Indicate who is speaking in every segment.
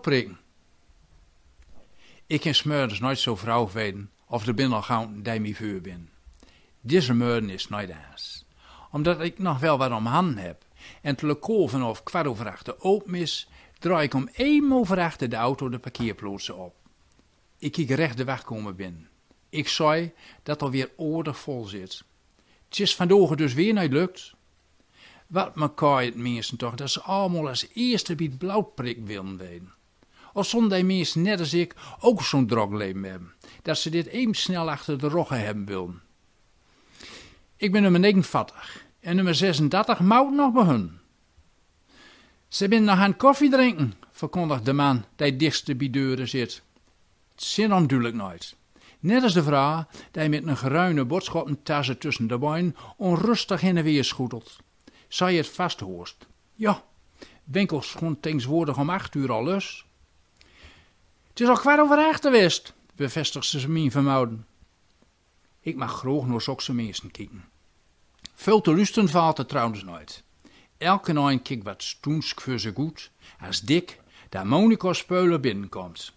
Speaker 1: prikken. Ik ken smurders nooit zo vrouw weten of de bin al gauw die vuur bin. Deze murden is nooit aas. Omdat ik nog wel wat om handen heb. En te kolven of kwart over open is, draai ik om één over de auto de parkeerplaatsen op. Ik kijk recht de weg komen binnen. Ik zei dat er weer oordig vol zit. Het is vandaag dus weer niet lukt. Wat me het mensen toch, dat ze allemaal als eerste bij het blauwprik willen weten. Als zondag mensen net als ik ook zo'n drogleven hebben, dat ze dit even snel achter de roggen hebben willen. Ik ben nummer 49 en nummer 36 mout nog bij hun. Ze zijn nog aan koffie drinken, verkondigt de man die dichtst bij deuren zit. Het zin natuurlijk nooit. Net als de vrouw die met een geruine boodschappentas tussen de wijn onrustig heen en weer schoedelt zij het vast hoorst Ja, winkels schoon tegenwoordig om acht uur al lus. Het is al kwart over acht geweest, bevestigt ze mijn vermouden. Ik mag groog nog zulke mensen kijken. Veel te lusten valt er trouwens nooit. Elke nou een kijk wat stoensk voor ze goed, als dik, daar Monico Speuler binnenkomt.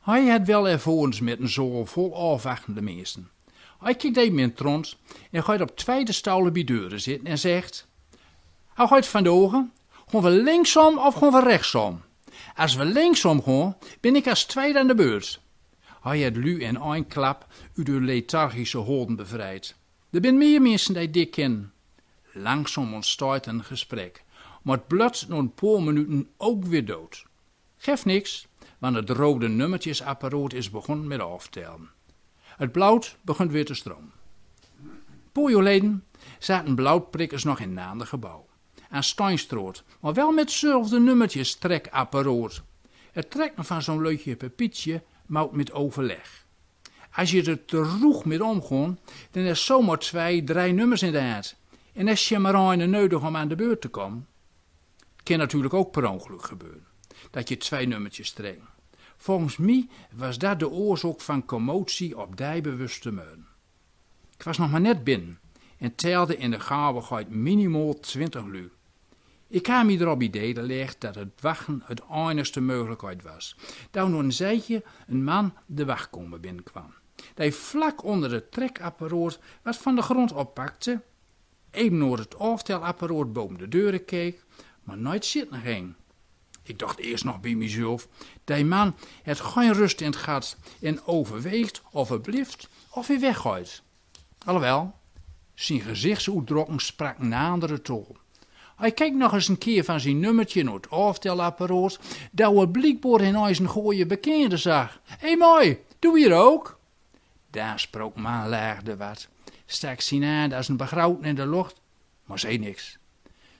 Speaker 1: Hij had wel ervorens met een zorg vol afwachtende mensen. Hij kijkt even in en gaat op tweede stoelen bij deuren zitten en zegt... Hou het van de ogen. gewoon we linksom of gewoon we rechtsom? Als we linksom gaan, ben ik als tweede aan de beurt. Hij het lu in een klap uit de lethargische holden bevrijd. Er zijn meer mensen die dik kennen. Langzaam ontstaat een gesprek, maar het blut na een paar minuten ook weer dood. Geef niks, want het rode nummertjesapparaat is begonnen met aftellen. Het blauw begint weer te stromen. Een paar zaten blauwprikkers nog in naande gebouw aan Steinstroot. Maar wel met zulfde nummertjes trekapparaat. Het trekken van zo'n leutje maar moet met overleg. Als je er te roeg met omgaat, dan is zomaar twee, drie nummers in de hand. En is je maar een nodig om aan de beurt te komen. Het kan natuurlijk ook per ongeluk gebeuren. Dat je twee nummertjes trekt. Volgens mij was dat de oorzaak van commotie op dijbewuste meun. Ik was nog maar net binnen en telde in de gauwigheid minimaal twintig lu. Ik kwam hier erop idee dat het wachten het enigste mogelijkheid was. Dat nog een zijtje een man de wacht binnenkwam. Die vlak onder het trekapparaat wat van de grond oppakte, even door het aftelapparaat boven de deuren keek, maar nooit zitten ging. Ik dacht eerst nog bij mezelf, die man heeft geen rust in het gat en overweegt of hij blijft of hij weggooit. Alhoewel, zijn gezichtsuitdrukking sprak nadere andere tol. Hij keek nog eens een keer van zijn nummertje naar het aftelapparaat, dat we blijkbaar in een gooie bekende zag. Hé hey, mooi, doe hier ook? Daar sprak laagde wat. Stak zijn nou, hand als een begrouten in de lucht, maar zei niks.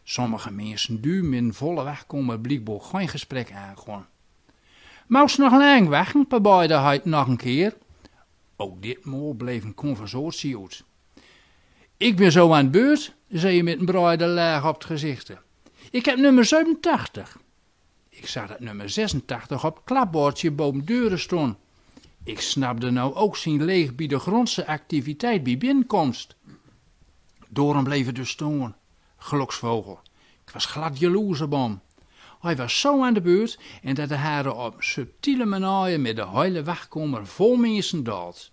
Speaker 1: Sommige mensen duwen in volle weg komen blijkbaar geen gesprek gewoon. Mous nog lang wachten, per beide nog een keer. Ook ditmaal bleef een conversatie uit. Ik ben zo aan de beurt, zei met een bruide laag op het gezicht. Ik heb nummer 87. Ik zag dat nummer 86 op het klapbordje boven deuren stond. Ik snapte nou ook zien leeg bij de grondse activiteit bij binnenkomst. Doorn bleef het dus storen. gloksvogel. Ik was glad jaloers op hem. Hij was zo aan de beurt en dat de haren op subtiele manier met de hele wachtkomer vol mensen daalt.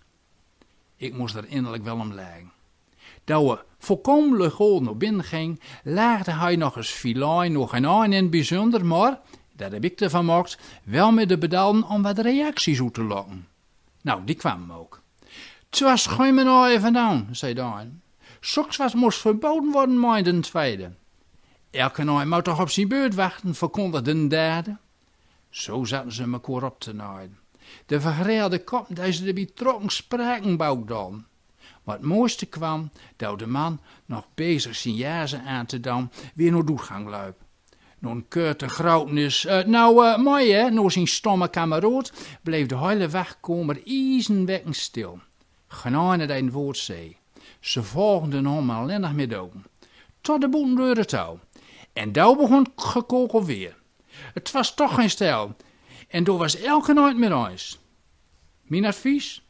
Speaker 1: Ik moest er innerlijk wel om lijken dat we volkomen goed naar binnen ging, laagde hij nog eens filijn, nog een aan in het bijzonder, maar, dat heb ik ervan gemaakt, wel met de bedalen om wat reacties uit te lokken. Nou, die kwamen ook. Het was geen meneer nou vandaan, zei Daan. Soks was moest verboden worden, meende de tweede. Elke naai moet toch op zijn beurt wachten, verkondigde een derde. Zo zaten ze me op te naaien. De vergreelde kop, deze de betrokken spraken dan. Maar mooiste kwam dat de man nog bezig zijn jazen aan te dam, weer naar doorgang luip. No'n keurte grootnis, uh, nou uh, mooi hè, nou zijn stomme kameroot, bleef de hele wachtkomer ijzenwekkend stil. Genaan dat een woord zei. Ze volgden hem maar nog met ogen. Tot de boeten de touw. En daar begon gekokel weer. Het was toch geen stijl. En door was elke nooit meer eens. Mijn advies?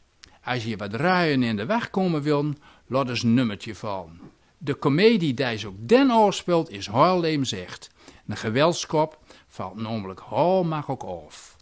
Speaker 1: Als je wat ruien in de weg komen wil, laat eens een nummertje vallen. De komedie die ze ook den oorspeelt is Harlem Zicht. Een geweldskop valt namelijk Hal mag ook af.